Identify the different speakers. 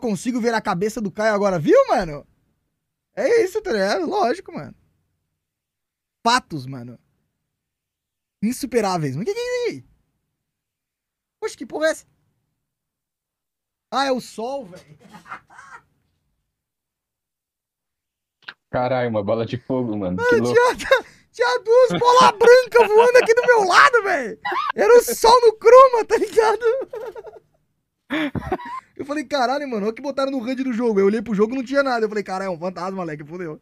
Speaker 1: consigo ver a cabeça do Caio agora, viu, mano? É isso, tá ligado? Lógico, mano. Fatos, mano. Insuperáveis. Mas o que, que é isso aí? Poxa, que porra é essa? Ah, é o sol, velho.
Speaker 2: Caralho, uma bola de fogo, mano. mano que louco. Tinha,
Speaker 3: tinha duas bolas
Speaker 2: brancas voando aqui do meu lado, velho. Era
Speaker 4: o sol no
Speaker 5: croma, tá ligado? caralho, mano, olha
Speaker 6: o que botaram no HUD do jogo. Eu olhei pro jogo e não tinha nada. Eu falei, caralho, é um fantasma, moleque, fodeu.